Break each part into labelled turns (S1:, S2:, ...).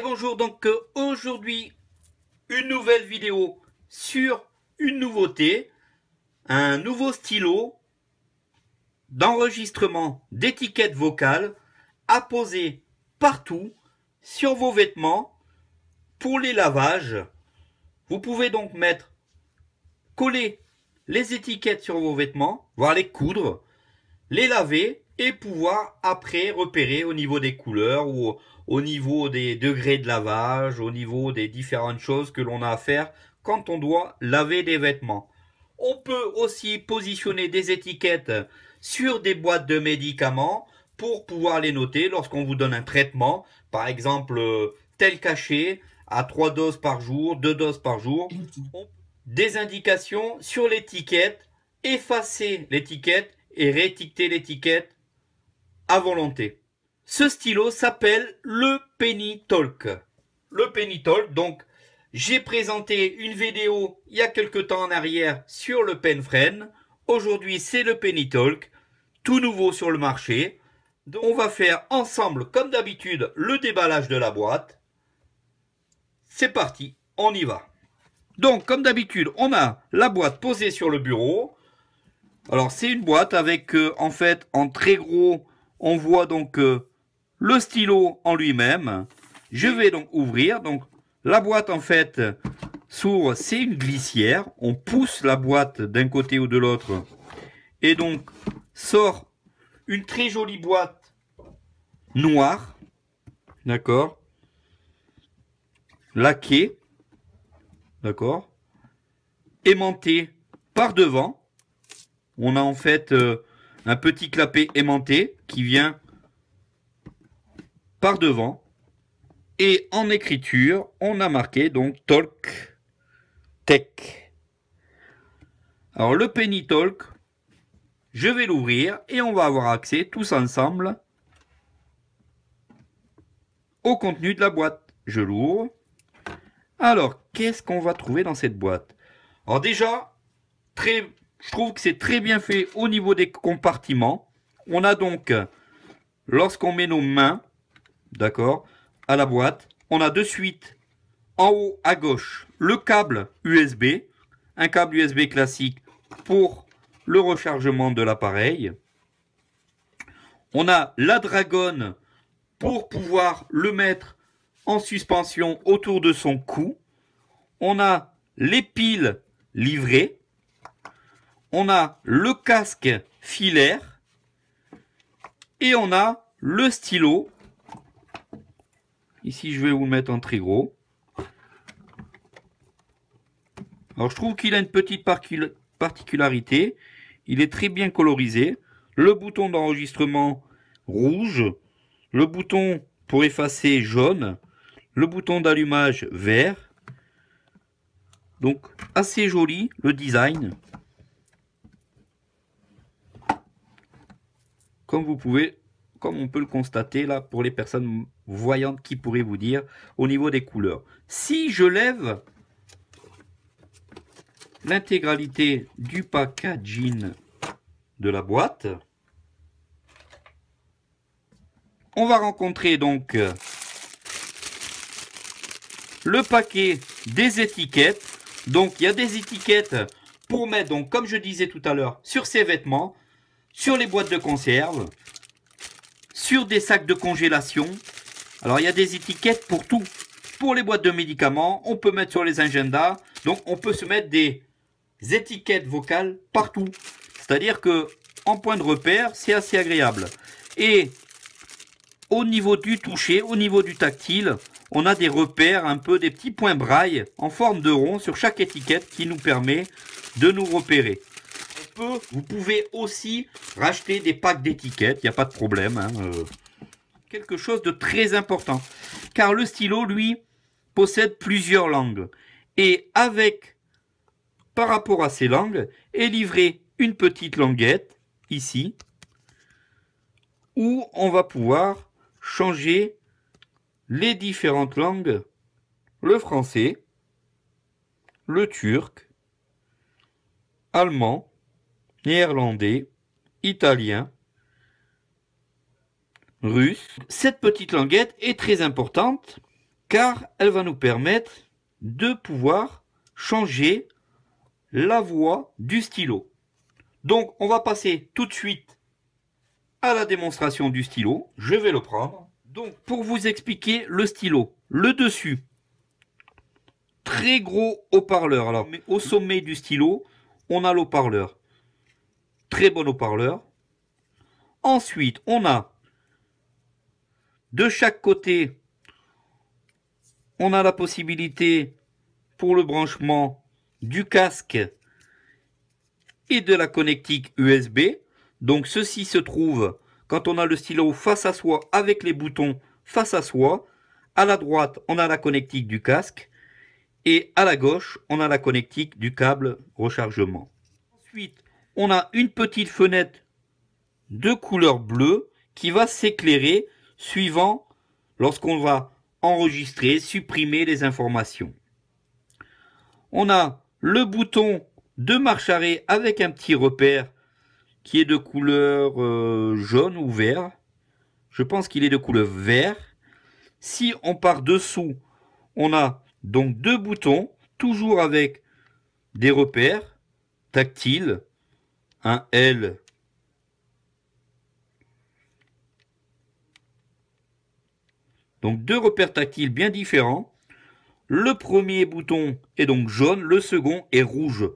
S1: bonjour, donc euh, aujourd'hui, une nouvelle vidéo sur une nouveauté, un nouveau stylo d'enregistrement d'étiquettes vocales à poser partout sur vos vêtements pour les lavages. Vous pouvez donc mettre, coller les étiquettes sur vos vêtements, voire les coudre, les laver et pouvoir après repérer au niveau des couleurs ou au niveau des degrés de lavage, au niveau des différentes choses que l'on a à faire quand on doit laver des vêtements. On peut aussi positionner des étiquettes sur des boîtes de médicaments pour pouvoir les noter lorsqu'on vous donne un traitement, par exemple tel caché à 3 doses par jour, 2 doses par jour. Des indications sur l'étiquette, effacer l'étiquette et réétiqueter l'étiquette à volonté. Ce stylo s'appelle le Penny Talk. Le Penny Talk, donc j'ai présenté une vidéo il y a quelques temps en arrière sur le Penfren. Aujourd'hui c'est le Penny Talk, tout nouveau sur le marché. on va faire ensemble, comme d'habitude, le déballage de la boîte. C'est parti, on y va. Donc, comme d'habitude, on a la boîte posée sur le bureau. Alors, c'est une boîte avec, euh, en fait, en très gros, on voit donc euh, le stylo en lui-même. Je vais donc ouvrir. Donc la boîte en fait s'ouvre, c'est une glissière. On pousse la boîte d'un côté ou de l'autre. Et donc sort une très jolie boîte noire. D'accord Laquée. D'accord Aimantée par devant. On a en fait euh, un petit clapet aimanté qui vient par devant. Et en écriture, on a marqué donc talk, tech. Alors le penny talk, je vais l'ouvrir et on va avoir accès tous ensemble au contenu de la boîte. Je l'ouvre. Alors, qu'est-ce qu'on va trouver dans cette boîte Alors déjà, très, je trouve que c'est très bien fait au niveau des compartiments. On a donc, lorsqu'on met nos mains, d'accord, à la boîte. On a de suite, en haut à gauche, le câble USB, un câble USB classique pour le rechargement de l'appareil. On a la dragonne pour pouvoir le mettre en suspension autour de son cou. On a les piles livrées. On a le casque filaire. Et on a le stylo Ici, je vais vous le mettre en très gros. Alors, je trouve qu'il a une petite particularité. Il est très bien colorisé. Le bouton d'enregistrement rouge. Le bouton pour effacer jaune. Le bouton d'allumage vert. Donc, assez joli le design. Comme vous pouvez comme on peut le constater là pour les personnes voyantes qui pourraient vous dire au niveau des couleurs. Si je lève l'intégralité du packaging de la boîte, on va rencontrer donc le paquet des étiquettes. Donc il y a des étiquettes pour mettre donc comme je disais tout à l'heure sur ces vêtements, sur les boîtes de conserve, sur des sacs de congélation. Alors il y a des étiquettes pour tout. Pour les boîtes de médicaments, on peut mettre sur les agendas. Donc on peut se mettre des étiquettes vocales partout. C'est-à-dire que en point de repère, c'est assez agréable. Et au niveau du toucher, au niveau du tactile, on a des repères, un peu des petits points braille en forme de rond sur chaque étiquette qui nous permet de nous repérer vous pouvez aussi racheter des packs d'étiquettes, il n'y a pas de problème. Hein, euh, quelque chose de très important. Car le stylo, lui, possède plusieurs langues. Et avec, par rapport à ces langues, est livrée une petite languette, ici, où on va pouvoir changer les différentes langues, le français, le turc, allemand, néerlandais, italien, russe. Cette petite languette est très importante car elle va nous permettre de pouvoir changer la voix du stylo. Donc on va passer tout de suite à la démonstration du stylo. Je vais le prendre. Donc pour vous expliquer le stylo, le dessus, très gros haut-parleur. Alors au sommet du stylo, on a l'haut-parleur. Très bon haut-parleur. Ensuite, on a de chaque côté, on a la possibilité pour le branchement du casque et de la connectique USB. Donc ceci se trouve quand on a le stylo face à soi avec les boutons face à soi. À la droite, on a la connectique du casque et à la gauche, on a la connectique du câble rechargement. Ensuite, on a une petite fenêtre de couleur bleue qui va s'éclairer suivant lorsqu'on va enregistrer, supprimer les informations. On a le bouton de marche arrêt avec un petit repère qui est de couleur euh, jaune ou vert. Je pense qu'il est de couleur vert. Si on part dessous, on a donc deux boutons, toujours avec des repères tactiles un hein, L. Donc deux repères tactiles bien différents. Le premier bouton est donc jaune, le second est rouge.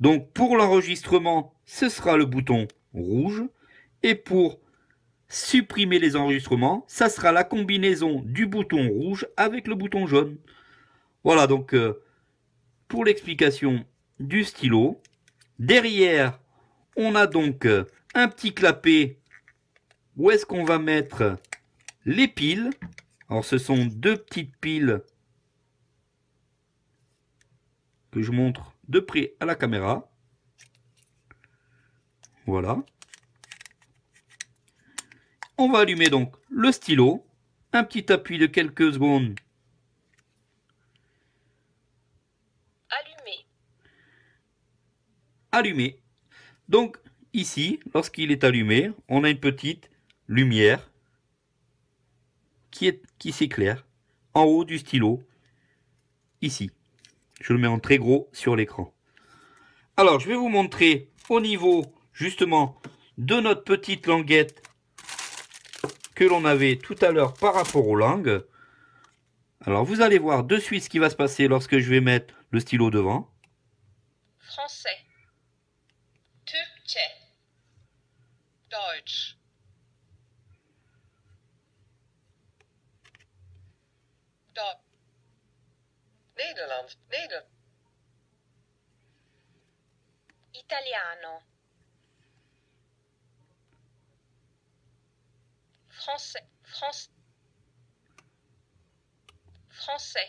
S1: Donc pour l'enregistrement, ce sera le bouton rouge. Et pour supprimer les enregistrements, ça sera la combinaison du bouton rouge avec le bouton jaune. Voilà donc euh, pour l'explication du stylo. Derrière on a donc euh, un petit clapet où est-ce qu'on va mettre les piles. Alors ce sont deux petites piles que je montre de près à la caméra. Voilà. On va allumer donc le stylo. Un petit appui de quelques secondes. Allumé. Allumé. Donc ici, lorsqu'il est allumé, on a une petite lumière qui s'éclaire en haut du stylo, ici. Je le mets en très gros sur l'écran. Alors, je vais vous montrer au niveau, justement, de notre petite languette que l'on avait tout à l'heure par rapport aux langues. Alors, vous allez voir de suite ce qui va se passer lorsque je vais mettre le stylo devant. Italiano. Français, Français.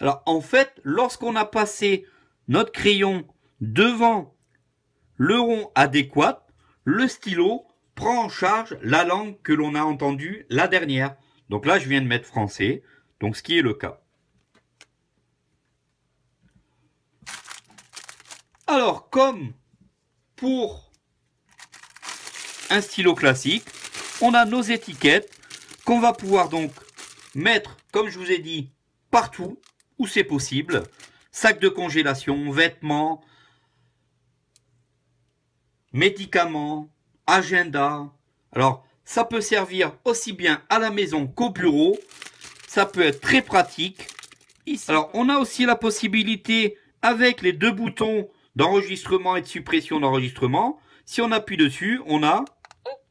S1: Alors en fait, lorsqu'on a passé notre crayon devant le rond adéquat, le stylo prend en charge la langue que l'on a entendue la dernière. Donc là, je viens de mettre français, donc ce qui est le cas. Alors, comme pour un stylo classique, on a nos étiquettes qu'on va pouvoir donc mettre, comme je vous ai dit, partout où c'est possible. Sac de congélation, vêtements, médicaments, agenda. Alors, ça peut servir aussi bien à la maison qu'au bureau. Ça peut être très pratique. Alors, on a aussi la possibilité, avec les deux boutons d'enregistrement et de suppression d'enregistrement, si on appuie dessus, on a...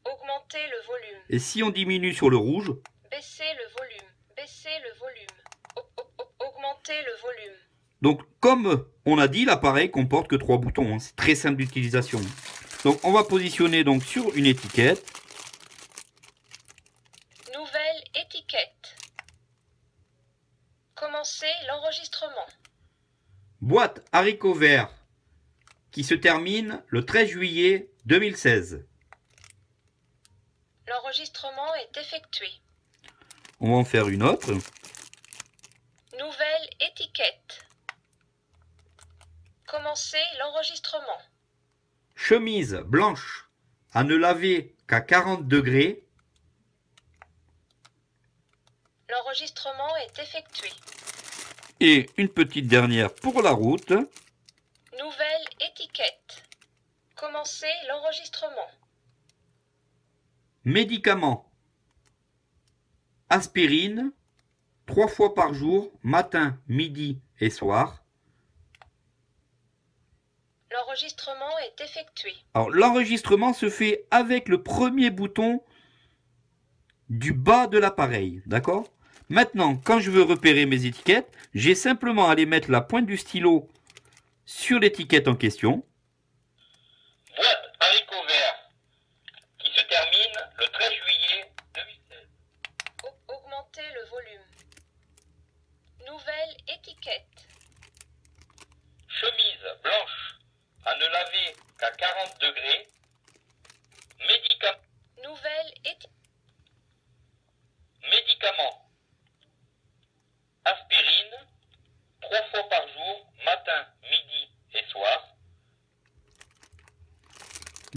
S1: Augmenter le volume. Et si on diminue sur le rouge... Baisser le volume. Baisser le volume. Augmenter le volume. Donc, comme on a dit, l'appareil comporte que trois boutons. Hein. C'est très simple d'utilisation. Donc on va positionner donc sur une étiquette. Nouvelle étiquette. Commencer l'enregistrement. Boîte haricots verts qui se termine le 13 juillet 2016. L'enregistrement est effectué. On va en faire une autre. Nouvelle étiquette. Commencer l'enregistrement chemise blanche à ne laver qu'à 40 degrés. L'enregistrement est effectué. Et une petite dernière pour la route. Nouvelle étiquette. Commencez l'enregistrement. Médicaments. Aspirine, trois fois par jour, matin, midi et soir. L'enregistrement est effectué. Alors l'enregistrement se fait avec le premier bouton du bas de l'appareil, d'accord Maintenant, quand je veux repérer mes étiquettes, j'ai simplement à aller mettre la pointe du stylo sur l'étiquette en question.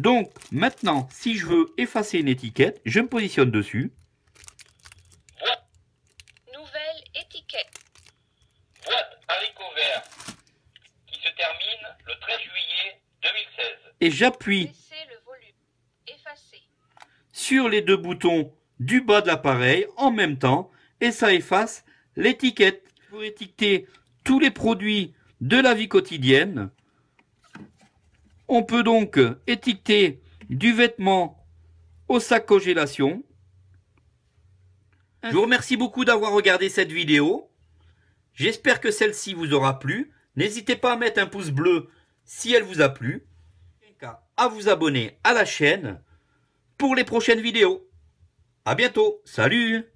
S1: Donc maintenant, si je veux effacer une étiquette, je me positionne dessus. Nouvelle étiquette. se termine le 13 juillet 2016. Et j'appuie sur les deux boutons du bas de l'appareil en même temps et ça efface l'étiquette. Pour étiqueter tous les produits de la vie quotidienne on peut donc étiqueter du vêtement au sac congélation. Je vous remercie beaucoup d'avoir regardé cette vidéo. J'espère que celle-ci vous aura plu. N'hésitez pas à mettre un pouce bleu si elle vous a plu. À vous abonner à la chaîne pour les prochaines vidéos. À bientôt. Salut